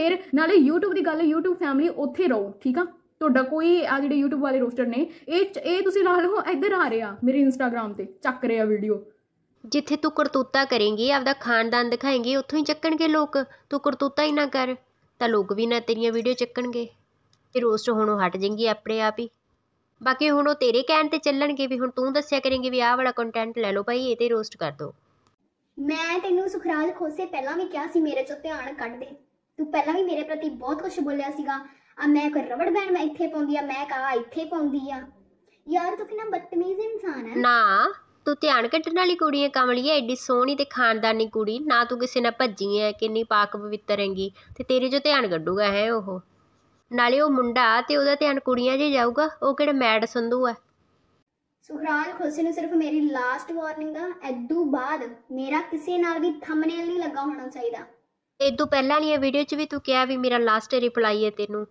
ਫਿਰ ਨਾਲੇ YouTube ਦੀ ਗੱਲ YouTube ਫੈਮਿਲੀ ਉੱਥੇ ਰਹੋ ਠੀਕ ਆ ਤੁਹਾਡਾ ਕੋਈ ਆ ਜਿਹੜੇ YouTube ਵਾਲੇ ਰੋਸਟਰ ਨੇ ਇਹ ਇਹ ਤੁਸੀਂ ਨਾਲ ਹੋ ਇੱਧਰ ਆ ਰਹੇ ਆ ਮੇਰੇ Instagram ਤੇ ਚੱਕ ਰਹੇ ਆ ਵੀਡੀਓ ਜਿੱਥੇ ਤੂੰ ਕਰਤੂਤਾ ਕਰੇਂਗੀ ਆਪਦਾ ਖਾਨਦਾਨ ਦਿਖਾਏਂਗੀ ਉੱਥੋਂ ਹੀ ਚੱਕਣਗੇ ਲੋਕ ਤੂੰ ਕਰਤੂਤਾ ਹੀ ਨਾ ਕਰ ਤਾਂ ਲੋਕ ਵੀ ਨਾ ਤੇਰੀਆਂ ਵੀਡੀਓ ਚੱਕਣਗੇ ਤੇ ਰੋਸਟ ਹੋਣੋਂ ਹਟ ਜਾਏਂਗੀ ਆਪਣੇ ਆਪ ਹੀ ਬਾਕੀ ਹੁਣ ਉਹ ਤੇਰੇ ਕਹਿਣ ਤੇ ਚੱਲਣਗੇ ਵੀ ਹੁਣ ਤੂੰ ਦੱਸਿਆ ਕਰੇਂਗੀ ਵੀ ਆਹ ਵਾਲਾ ਕੰਟੈਂਟ ਲੈ ਲਓ ਭਾਈ ਇਹ ਤੇ ਰੋਸਟ ਕਰ ਦੋ ਮੈਂ ਤੈਨੂੰ ਸੁਖਰਾਜ ਖੋਸੇ ਪਹਿਲਾਂ ਵੀ ਕਿਹਾ ਸੀ ਮੇਰੇ ਚੋਂ ਧਿਆਨ ਕੱਢ ਦੇ ਤੂੰ ਪਹਿਲਾਂ ਵੀ ਮੇਰੇ ਪ੍ਰਤੀ ਬਹੁਤ ਕੁਝ ਬੋਲਿਆ ਸੀਗਾ ਆ ਮੈਂ ਕੋਈ ਰਵੜ ਬੈਣ ਮੈਂ ਇੱਥੇ ਪਾਉਂਦੀ ਆ ਮੈਂ ਕਹਾ ਇੱਥੇ ਪਾਉਂਦੀ ਆ ਯਾਰ ਤੂੰ ਕਿੰਨਾ ਬਦਤਮੀਜ਼ ਇਨਸਾਨ ਹੈ ਨਾ ਤੂੰ ਧਿਆਨ ਕੱਟਣ ਵਾਲੀ ਕੁੜੀ ਐ ਕਮਲੀਏ ਐਡੀ ਸੋਹਣੀ ਤੇ ਖਾਨਦਾਨੀ ਕੁੜੀ ਨਾ ਤੂੰ ਕਿਸੇ ਨਾਲ ਭੱਜੀ ਐ ਕਿੰਨੀ ਪਾਕ ਪਵਿੱਤਰ ਹੈਗੀ ਤੇ ਤੇਰੇ ਜੋ ਧਿਆਨ ਗੱਡੂਗਾ ਹੈ ਉਹ ਨਾਲੇ ਉਹ ਮੁੰਡਾ ਤੇ ਉਹਦਾ ਧਿਆਨ ਕੁੜੀਆਂ 'ਚ ਜਾਊਗਾ ਉਹ ਕਿਹੜਾ ਮੈਡ ਸੰਧੂ ਐ ਸੁਖਰਾਜ ਖੁਸ਼ੀ ਨੂੰ ਸਿਰਫ ਮੇਰੀ ਲਾਸਟ ਵਾਰਨਿੰਗ ਆ ਐਦੂ ਬਾਅਦ ਮੇਰਾ ਕਿਸੇ ਨਾਲ ਵੀ ਥੰਬਨੇਲ ਨਹੀਂ ਲੱਗਾ ਹੋਣਾ ਚਾਹੀਦਾ ਇਹ ਤੋਂ ਪਹਿਲਾਂ ਵਾਲੀਆਂ ਵੀਡੀਓ 'ਚ ਵੀ ਤੂੰ ਕਿਹਾ ਵੀ ਮੇਰਾ ਲਾਸਟ ਰਿਪਲਾਈ ਹੈ ਤੈਨੂੰ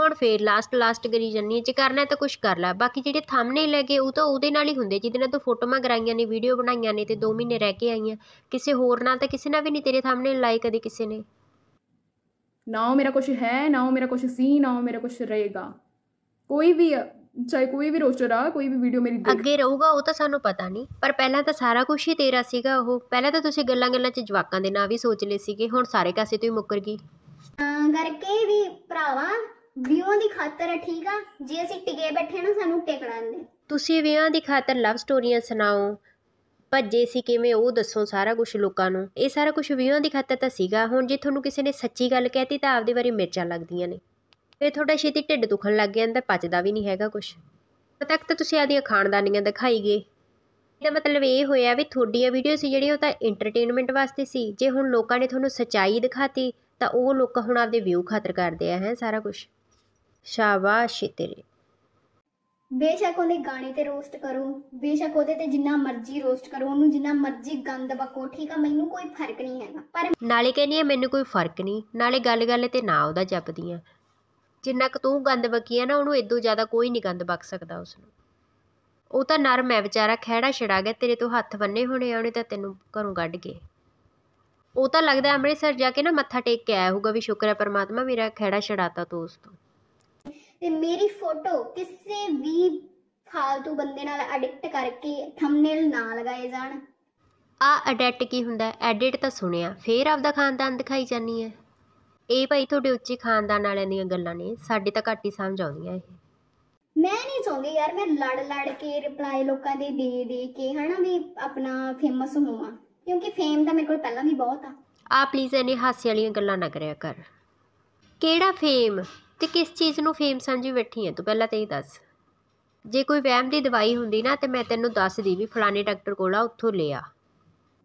ਹੁਣ ਫੇਰ ਲਾਸਟ ਲਾਸਟ ਕਰੀ ਜੰਨੀ ਜੇ ਕਰਨਾ ਤਾਂ ਕੁਝ ਕਰ ਲੈ ਬਾਕੀ ਜਿਹੜੇ ਥੰਬਨੇਲ ਲੱਗੇ ਉਹ ਤਾਂ ਉਹਦੇ ਨਾਲ ਹੀ ਹੁੰਦੇ ਜਿਹਦੇ ਨਾਲ ਤੂੰ ਫੋਟੋਆਂ ਕਰਾਈਆਂ ਨੇ ਵੀਡੀਓ ਬਣਾਈਆਂ ਨੇ ਤੇ 2 ਮਹੀਨੇ ਰਹਿ ਕੇ ਆਈਆਂ ਕਿਸੇ ਹੋਰ ਨਾਲ ਤਾਂ ਕਿਸੇ ਨਾਲ ਵੀ ਨਹੀਂ ਤੇਰੇ ਥੰਬਨੇਲ ਲਾਈਕ ਕਦੇ ਕਿਸੇ ਨੇ ਨਾ ਮੇਰਾ ਕੁਝ ਹੈ ਨਾ ਮੇਰਾ ਕੁਝ ਸੀ ਨਾ ਮੇਰਾ ਕੁਝ ਰਹੇਗਾ ਕੋਈ ਵੀ ਚਾਹੇ ਕੋਈ ਵੀ ਰੋਸਟਰ ਆ ਕੋਈ ਵੀ ਵੀਡੀਓ ਮੇਰੀ ਅੱਗੇ ਰਹੂਗਾ ਉਹ ਤਾਂ ਸਾਨੂੰ ਪਤਾ ਨਹੀਂ ਪਰ ਪਹਿਲਾਂ ਤਾਂ ਸਾਰਾ ਕੁਝ ਹੀ ਤੇਰਾ ਸੀਗਾ ਉਹ ਪਹਿਲਾਂ ਤਾਂ ਤੁਸੀਂ ਗੱਲਾਂ-ਗੱਲਾਂ 'ਚ ਜਵਾਕਾਂ ਦੇ ਨਾਂ ਵੀ ਸੋਚ ਲਏ ਸੀਗੇ ਹੁਣ ਸਾਰੇ ਕਾਸੇ ਤੋਂ ਹੀ ਮੁੱਕਰ ਗਈ ਤਾਂ ਕਰਕੇ ਵੀ ਭਰਾਵਾ ਵਿਊਆਂ ਦੀ ਖਾਤਰ ਹੈ ਠੀਕ ਆ ਜੇ ਅਸੀਂ ਟਿਕੇ ਬੈਠੇ ਨਾ ਸਾਨੂੰ ਟਿਕਣਾ ਨਹੀਂ ਤੁਸੀਂ ਵਿਆਹ ਦੀ ਖਾਤਰ ਲਵ ਸਟੋਰੀਆਂ ਸੁਣਾਓ ਭੱਜੇ ਸੀ ਕਿਵੇਂ ਉਹ ਦੱਸੋ ਸਾਰਾ ਕੁਝ ਲੋਕਾਂ ਨੂੰ ਇਹ ਸਾਰਾ ਕੁਝ ਵਿਊਆਂ ਦੀ ਖਾਤਰ ਤਾਂ ਸੀਗਾ ਹੁਣ ਜੇ ਤੁਹਾਨੂੰ ਕਿਸੇ ਨੇ ਸੱਚੀ ਗੱਲ ਕਹਿਤੀ ਤਾਂ ਆਪਦੇ ਬਾਰੇ ਮਿਰਚਾਂ ਲੱਗਦੀਆਂ ਨੇ ਫਿਰ ਤੁਹਾਡਾ ਛੇਤੀ ਢਿੱਡ ਦੁਖਣ ਲੱਗ ਜਾਂਦਾ ਪਚਦਾ ਵੀ ਨਹੀਂ ਹੈਗਾ ਕੁਝ ਤੱਕ ਤਾਂ ਤੁਸੀਂ ਆਦੀਆਂ ਖਾਣਦਾਨੀਆਂ ਦਿਖਾਈ ਗਏ ਇਹਦਾ ਮਤਲਬ ਇਹ ਹੋਇਆ ਵੀ ਤੁਹਾਡੀਆਂ ਵੀਡੀਓ ਸੀ ਜਿਹੜੀ ਉਹ ਤਾਂ ਐਂਟਰਟੇਨਮੈਂਟ ਵਾਸਤੇ ਸੀ ਜੇ ਹੁਣ ਲੋਕਾਂ ਨੇ ਤੁਹਾਨੂੰ ਸਚਾਈ ਦਿਖਾਤੀ ਤਾਂ ਉਹ ਲੋਕ ਹੁਣ ਆਪਦੇ ਵਿਊ ਖਾਤਰ ਕਰਦੇ ਆ ਹੈ ਸਾਰਾ ਕੁਝ ਸ਼ਾਬਾਸ਼ ਤੇਰੇ ਬੇਸ਼ੱਕ ਉਹਦੇ ਗਾਣੇ ਤੇ ਰੋਸਟ ਕਰੋ ਬੇਸ਼ੱਕ ਉਹਦੇ ਤੇ ਜਿੰਨਾ ਮਰਜ਼ੀ ਰੋਸਟ ਕਰੋ ਉਹਨੂੰ ਜਿੰਨਾ ਮਰਜ਼ੀ ਗੰਦ ਬਕੋ ਠੀਕ ਆ ਮੈਨੂੰ ਕੋਈ ਫਰਕ ਨਹੀਂ ਹੈਗਾ ਪਰ ਨਾਲੇ ਕਹਿੰਦੀ ਆ ਮੈਨੂੰ ਕੋਈ ਫਰਕ ਨਹੀਂ ਨਾਲੇ ਗੱਲ-ਗੱਲ ਤੇ ਨਾ ਉਹਦਾ ਜੱਪਦੀਆਂ ਜਿੰਨਾ ਕੁ ਤੂੰ ਗੰਦ ਬਕੀ ਹੈ ਨਾ ਉਹਨੂੰ ਇਦੋਂ ਜ਼ਿਆਦਾ ਕੋਈ ਨਹੀਂ ਗੰਦ ਬਕ ਸਕਦਾ ਉਸ ਨੂੰ ਉਹ ਤਾਂ ਨਰਮ ਹੈ ਵਿਚਾਰਾ ਖਿਹੜਾ ਛੜਾ ਗਿਆ ਤੇਰੇ ਤੋਂ ਹੱਥ ਬੰਨੇ ਹੋਣੇ ਆਉਣੇ ਤਾਂ ਤੈਨੂੰ ਘਰੋਂ ਕੱਢ ਗਏ ਉਹ ਤਾਂ ਲੱਗਦਾ ਅੰਮ੍ਰਿਤਸਰ ਜਾ ਕੇ ਨਾ ਮੱਥਾ ਟੇਕ ਕੇ ਆਇਆ ਹੋਊਗਾ ਵੀ ਸ਼ੁਕਰ ਹੈ ਪਰਮਾਤਮਾ ਮੇਰਾ ਖਿਹੜਾ ਛੜਾਤਾ ਤੂੰ ਉਸ ਤੋਂ ਤੇ ਮੇਰੀ ਫੋਟੋ ਕਿਸੇ ਵੀ ਫਾਲਤੂ ਬੰਦੇ ਨਾਲ ਐਡਿਟ ਕਰਕੇ ਥੰਬਨੇਲ ਨਾ ਲਗਾਏ ਜਾਣ ਆ ਐਡਿਟ ਕੀ ਹੁੰਦਾ ਐਡਿਟ ਤਾਂ ਸੁਣਿਆ ਫੇਰ ਆਪਦਾ ਖਾਨਦਾਨ ਦਿਖਾਈ ਜਾਨੀ ਹੈ ਇਹ ਭਾਈ ਤੁਹਾਡੇ ਉੱਚੇ ਖਾਨਦਾਨ ਵਾਲਿਆਂ ਦੀਆਂ ਗੱਲਾਂ ਨੇ ਸਾਡੇ ਤਾਂ ਘੱਟ ਹੀ ਸਮਝ ਆਉਂਦੀਆਂ ਇਹ ਮੈਂ ਨਹੀਂ ਚਾਹੁੰਦੀ ਯਾਰ ਮੈਂ ਲੜ ਲੜ ਕੇ ਰਿਪਲਾਈ ਲੋਕਾਂ ਦੇ ਦੇ ਦੇ ਕੇ ਹਨਾ ਵੀ ਆਪਣਾ ਫੇਮਸ ਹੋਵਾਂ ਕਿਉਂਕਿ ਫੇਮ ਤਾਂ ਮੇਰੇ ਕੋਲ ਪਹਿਲਾਂ ਵੀ ਬਹੁਤ ਆ ਆ ਪਲੀਜ਼ ਇਹਨੇ ਹਾਸੇ ਵਾਲੀਆਂ ਗੱਲਾਂ ਨਾ ਕਰਿਆ ਕਰ ਕਿਹੜਾ ਫੇਮ ਤੇ ਕਿਸ ਚੀਜ਼ ਨੂੰ ਫੇਮ ਸਮਝੀ ਬੈਠੀ ਹੈ ਤੂੰ ਪਹਿਲਾਂ ਤੇ ਹੀ ਦੱਸ ਜੇ ਕੋਈ ਵਹਿਮ ਦੀ ਦਵਾਈ ਹੁੰਦੀ ਨਾ ਤੇ ਮੈਂ ਤੈਨੂੰ ਦੱਸਦੀ ਵੀ ਫਲਾਣੇ ਡਾਕਟਰ ਕੋਲ ਆ ਉੱਥੋਂ ਲਿਆ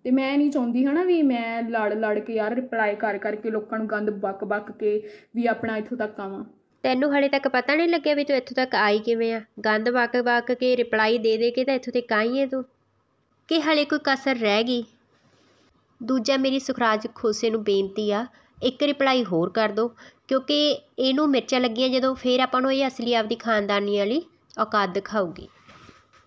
ਤੇ ਮੈਂ ਨਹੀਂ ਚਾਹੁੰਦੀ ਹਨਾ ਵੀ ਮੈਂ ਲੜ ਲੜ ਕੇ ਯਾਰ ਰਿਪਲਾਈ ਕਰ ਕਰਕੇ ਲੋਕਾਂ ਨੂੰ ਗੰਦ ਬੱਕ ਬੱਕ ਕੇ ਵੀ ਆਪਣਾ ਇੱਥੋਂ ਤੱਕ ਆਵਾਂ ਤੈਨੂੰ ਹਲੇ ਤੱਕ ਪਤਾ ਨਹੀਂ ਲੱਗਿਆ ਵੀ ਤੂੰ ਇੱਥੋਂ ਤੱਕ ਆਈ ਕਿਵੇਂ ਆ ਗੰਦ ਬੱਕ ਬੱਕ ਕੇ ਰਿਪਲਾਈ ਦੇ ਦੇ ਕੇ ਤਾਂ ਇੱਥੋਂ ਤੇ ਕਾਈ ਹੈ ਤੂੰ ਕਿ ਹਲੇ ਕੋਈ ਕਸਰ ਰਹਿ ਗਈ ਦੂਜਾ ਮੇਰੀ ਸੁਖਰਾਜ ਖੋਸੇ ਨੂੰ ਬੇਨਤੀ ਆ ਇੱਕ ਰਿਪਲਾਈ ਹੋਰ ਕਰ ਦੋ ਕਿਉਂਕਿ ਇਹਨੂੰ ਮਿਰਚਾਂ ਲੱਗੀਆਂ ਜਦੋਂ ਫੇਰ ਆਪਾਂ ਨੂੰ ਇਹ ਅਸਲੀ ਆਪਦੀ ਖਾਨਦਾਨੀ ਵਾਲੀ ਔਕਾਤ ਦਿਖਾਊਗੀ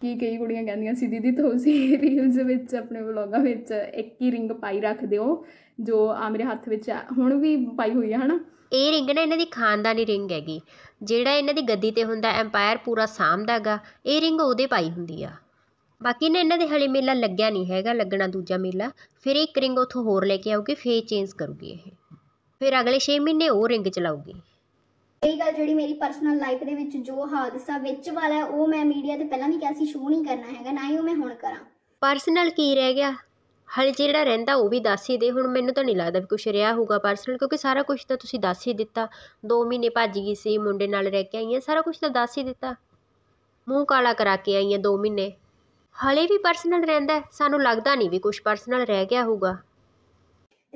ਕਿ ਕਈ ਕੁੜੀਆਂ ਕਹਿੰਦੀਆਂ ਸੀ ਦੀਦੀ ਤੁਸੀਂ ਰੀਲਸ ਵਿੱਚ ਆਪਣੇ ਵਲੌਗਾਂ ਵਿੱਚ ਇੱਕ ਹੀ ਰਿੰਗ ਪਾਈ ਰੱਖਦੇ ਹੋ ਜੋ ਆ ਮੇਰੇ ਹੱਥ ਵਿੱਚ ਹੁਣ ਵੀ ਪਾਈ ਹੋਈ ਹੈ ਹਨਾ ਇਹ ਰਿੰਗ ਨਾ ਇਹਨਾਂ ਦੀ ਖਾਨਦਾਨੀ ਰਿੰਗ ਹੈਗੀ ਜਿਹੜਾ ਇਹਨਾਂ ਦੀ ਗੱਦੀ ਤੇ ਹੁੰਦਾ ਐਮਪਾਇਰ ਪੂਰਾ ਸਾਹਮਣਾਗਾ ਇਹ ਰਿੰਗ ਉਹਦੇ ਪਾਈ ਹੁੰਦੀ ਆ ਬਾਕੀ ਨੇ ਇਹਨਾਂ ਦੇ ਹਲੇ ਮੇਲਾ ਲੱਗਿਆ ਨਹੀਂ ਹੈਗਾ ਲੱਗਣਾ ਦੂਜਾ ਮੇਲਾ ਫਿਰ ਇੱਕ ਰਿੰਗ ਉਥੋਂ ਹੋਰ ਲੈ ਕੇ ਆਉਗੀ ਫੇਰ ਚੇਂਜ ਕਰੂਗੀ ਇਹ ਫਿਰ ਅਗਲੇ 6 ਮਹੀਨੇ ਉਹ ਰਿੰਗ ਚਲਾਉਗੀ ਇਹ ਗੱਲ ਜਿਹੜੀ ਮੇਰੀ ਪਰਸਨਲ ਲਾਈਫ ਦੇ ਵਿੱਚ ਜੋ ਹਾਦਸਾ ਵਿੱਚ ਵਾਲਾ ਉਹ ਮੈਂ ਮੀਡੀਆ ਤੇ ਪਹਿਲਾਂ ਵੀ ਕਿਹਾ ਸੀ ਸ਼ੋਅ ਨਹੀਂ ਕਰਨਾ ਹੈਗਾ ਨਾ ਹੀ ਉਹ ਮੈਂ ਹੁਣ ਕਰਾਂ ਪਰਸਨਲ ਕੀ ਰਹਿ ਗਿਆ ਹਲੇ ਜਿਹੜਾ ਰਹਿੰਦਾ ਉਹ ਵੀ ਦੱਸ ਹੀ ਦੇ ਹੁਣ ਮੈਨੂੰ ਤਾਂ ਨਹੀਂ ਲੱਗਦਾ ਵੀ ਕੁਝ ਰਿਹਾ ਹੋਊਗਾ ਪਰਸਨਲ ਕਿਉਂਕਿ ਸਾਰਾ ਕੁਝ ਤਾਂ ਤੁਸੀਂ ਦੱਸ ਹੀ ਦਿੱਤਾ 2 ਮਹੀਨੇ ਭੱਜ ਗਈ ਸੀ ਮੁੰਡੇ ਨਾਲ ਰਹਿ ਕੇ ਆਈਆਂ ਸਾਰਾ ਕੁਝ ਤਾਂ ਦੱਸ ਹੀ ਦਿੱਤਾ ਮੂੰਹ ਕਾਲਾ ਕਰਾ ਕੇ ਆਈਆਂ 2 ਮਹੀਨੇ ਹਲੇ ਵੀ ਪਰਸਨਲ ਰਹਿੰਦਾ ਸਾਨੂੰ ਲੱਗਦਾ ਨਹੀਂ ਵੀ ਕੁਝ ਪਰਸਨਲ ਰਹਿ ਗਿਆ ਹੋਊਗਾ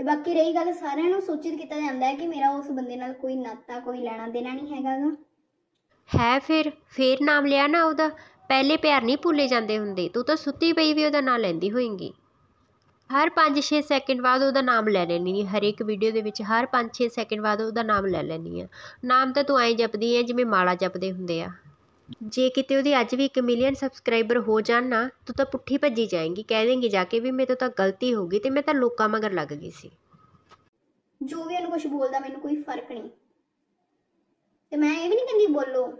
ਤੇ ਬਾਕੀ ਰਹੀ ਗੱਲ ਸਾਰਿਆਂ ਨੂੰ ਸੂਚਿਤ ਕੀਤਾ ਜਾਂਦਾ ਹੈ ਕਿ ਮੇਰਾ ਉਸ ਬੰਦੇ ਨਾਲ ਕੋਈ ਨਾਤਾ ਕੋਈ ਲੈਣਾ ਦੇਣਾ ਨਹੀਂ ਹੈਗਾਗਾ ਹੈ ਫਿਰ ਫੇਰ ਨਾਮ ਲਿਆ ਨਾ ਉਹਦਾ ਪਹਿਲੇ ਪਿਆਰ ਨਹੀਂ ਭੁੱਲੇ ਜਾਂਦੇ ਹੁੰਦੇ ਤੂੰ ਤਾਂ ਸੁੱਤੀ ਪਈ ਵੀ ਉਹਦਾ ਨਾਮ ਲੈਂਦੀ ਹੋਏਂਗੀ ਹਰ 5-6 ਸੈਕਿੰਡ ਬਾਅਦ ਉਹਦਾ ਨਾਮ ਲੈ ਲੈਣੀ ਹਰ ਹਰੇਕ ਵੀਡੀਓ ਦੇ ਵਿੱਚ ਹਰ 5-6 ਸੈਕਿੰਡ ਬਾਅਦ ਉਹਦਾ ਨਾਮ ਲੈ ਲੈਣੀ ਆ ਨਾਮ ਤਾਂ ਤੂੰ ਐਂ ਜਪਦੀ ਐ ਜਿਵੇਂ ਮਾਲਾ ਜਪਦੇ ਹੁੰਦੇ ਆ ਜੇ ਕਿਤੇ ਉਹਦੇ ਅੱਜ ਵੀ 1 ਮਿਲੀਅਨ ਸਬਸਕ੍ਰਾਈਬਰ ਹੋ ਜਾਣ ਨਾ ਤੂੰ ਤਾਂ ਪੁੱਠੀ ਭੱਜੀ ਜਾਏਂਗੀ ਕਹਿ ਦੇਂਗੀ ਜਾ ਕੇ ਵੀ ਮੇਰੇ ਤੋਂ ਤਾਂ ਗਲਤੀ ਹੋ ਗਈ ਤੇ ਮੈਂ ਤਾਂ ਲੋਕਾਂ ਮਗਰ ਲੱਗ ਗਈ ਸੀ ਜੋ ਵੀ ਉਹਨੂੰ ਕੁਝ ਬੋਲਦਾ ਮੈਨੂੰ ਕੋਈ ਫਰਕ ਨਹੀਂ ਤੇ ਮੈਂ ਇਹ ਵੀ ਨਹੀਂ ਕਹਿੰਦੀ ਬੋਲੋ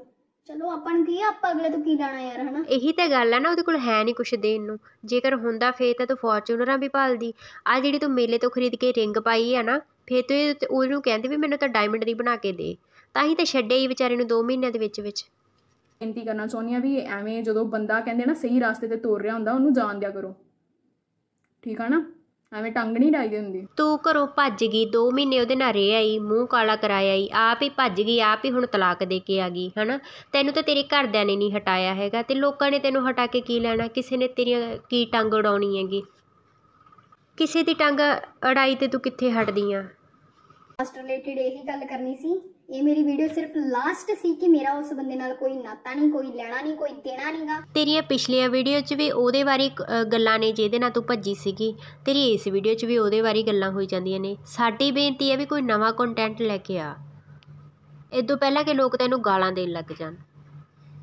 ਚਲੋ ਆਪਾਂ ਨੂੰ ਕੀ ਆਪਾਂ ਅਗਲੇ ਤੋਂ ਕੀ ਲੈਣਾ ਯਾਰ ਹਨਾ ਇਹੀ ਤਾਂ ਗੱਲ ਹੈ ਨਾ ਉਹਦੇ ਕੋਲ ਹੈ ਨਹੀਂ ਕੁਝ ਦੇਣ ਨੂੰ ਜੇਕਰ ਹੁੰਦਾ ਫੇਰ ਤਾਂ ਤੂੰ ਫੋਰਚੂਨਰਾਂ ਵੀ ਭਾਲਦੀ ਆ ਜਿਹੜੀ ਤੂੰ ਮੇਲੇ ਤੋਂ ਖਰੀਦ ਕੇ ਰਿੰਗ ਪਾਈ ਹੈ ਨਾ ਫੇਰ ਤੂੰ ਉਹਨੂੰ ਕਹਿੰਦੀ ਵੀ ਮੈਨੂੰ ਤਾਂ ਡਾਇਮੰਡ ਦੀ ਬਣਾ ਕੇ ਦੇ ਤਾਂ ਹੀ ਤਾਂ ਛੱਡੇ ਹੀ ਵਿਚਾਰੇ ਨੂੰ 2 ਮਹੀਨਿਆਂ ਦੇ ਵਿੱਚ ਵਿੱਚ ਬੇਨਤੀ ਕਰਨਾ ਚਾਹੁੰਦੀ ਆ ਵੀ ਐਵੇਂ ਜਦੋਂ ਬੰਦਾ ਕਹਿੰਦੇ ਨਾ ਸਹੀ ਰਾਸਤੇ ਤੇ ਤੁਰ ਰਿਹਾ ਹੁੰਦਾ ਉਹਨੂੰ ਜਾਣ ਦਿਆ ਕਰੋ ਠੀਕ ਆ ਨਾ ਐਵੇਂ ਟੰਗ ਨਹੀਂ ਡਾਈ ਹੁੰਦੀ ਤੂੰ ਘਰੋਂ ਭੱਜ ਗਈ 2 ਮਹੀਨੇ ਉਹਦੇ ਨਾਲ ਰਹਿ ਆਈ ਮੂੰਹ ਕਾਲਾ ਕਰਾਇਆ ਈ ਆਪ ਹੀ ਭੱਜ ਗਈ ਆਪ ਹੀ ਹੁਣ ਤਲਾਕ ਦੇ ਕੇ ਆ ਗਈ ਹਨਾ ਤੈਨੂੰ ਤਾਂ ਤੇਰੇ ਘਰਦਿਆਂ ਨੇ ਨਹੀਂ ਹਟਾਇਆ ਹੈਗਾ ਤੇ ਲੋਕਾਂ ਨੇ ਤੈਨੂੰ ਹਟਾ ਕੇ ਕੀ ਲੈਣਾ ਕਿਸੇ ਨੇ ਤੇਰੀ ਕੀ ਟੰਗ ਉਡਾਉਣੀ ਹੈਗੀ ਕਿਸੇ ਦੀ ਟੰਗ ਅੜਾਈ ਤੇ ਤੂੰ ਕਿੱਥੇ ਹਟਦੀ ਆ ਰਿਲੇਟਿਡ ਰਿਲੇਟਡ ਇਹੀ ਗੱਲ ਕਰਨੀ ਸੀ ਇਹ ਮੇਰੀ ਵੀਡੀਓ ਸਿਰਫ ਲਾਸਟ ਸੀ ਕਿ ਮੇਰਾ ਉਸ ਬੰਦੇ ਨਾਲ ਕੋਈ ਨਾਤਾ ਨਹੀਂ ਕੋਈ ਲੈਣਾ ਨਹੀਂ ਕੋਈ ਦੇਣਾ ਨਹੀਂਗਾ ਤੇਰੀਆਂ ਪਿਛਲੀਆਂ ਵੀਡੀਓ 'ਚ ਵੀ ਉਹਦੇ ਬਾਰੇ ਗੱਲਾਂ ਨੇ ਜਿਹਦੇ ਨਾਲ ਤੂੰ ਭੱਜੀ ਸੀਗੀ ਤੇਰੀ ਇਸ ਵੀਡੀਓ 'ਚ ਵੀ ਉਹਦੇ ਬਾਰੇ ਗੱਲਾਂ ਹੋਈ ਜਾਂਦੀਆਂ ਨੇ ਸਾਡੀ ਬੇਨਤੀ ਹੈ ਵੀ ਕੋਈ ਨਵਾਂ ਕੰਟੈਂਟ ਲੈ ਕੇ ਆ ਇਸ ਤੋਂ ਪਹਿਲਾਂ ਕਿ ਲੋਕ ਤੈਨੂੰ ਗਾਲਾਂ ਦੇਣ ਲੱਗ ਜਾਣ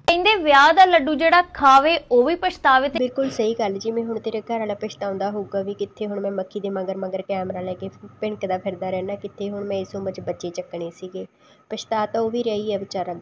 ਕਹਿੰਦੇ ਵਿਆਹ ਦਾ ਲੱਡੂ ਜਿਹੜਾ ਖਾਵੇ ਉਹ ਵੀ ਪਛਤਾਵੇ ਤੇ ਬਿਲਕੁਲ ਸਹੀ ਗੱਲ ਜੀ ਮੈਂ ਹੁਣ ਤੇਰੇ ਘਰ ਵਾਲਾ ਪਛਤਾਉਂਦਾ ਹੋਊਗਾ ਵੀ ਕਿੱਥੇ ਹੁਣ ਮੈਂ ਮੱਖੀ ਦੇ ਮਗਰ ਮਗਰ ਕੈਮਰਾ ਲੈ ਕੇ ਭਿਣਕਦਾ ਫਿਰਦਾ ਰਹਿਣਾ ਕਿੱਥੇ ਹੁਣ ਮੈਂ ਇਸ ਉਮਰ 'ਚ ਬੱਚੇ ਚੱਕਣੇ ਸੀਗੇ ਪਛਤਾ ਤਾਂ ਉਹ ਵੀ ਰਹੀ ਹੈ ਵਿਚਾਰਾ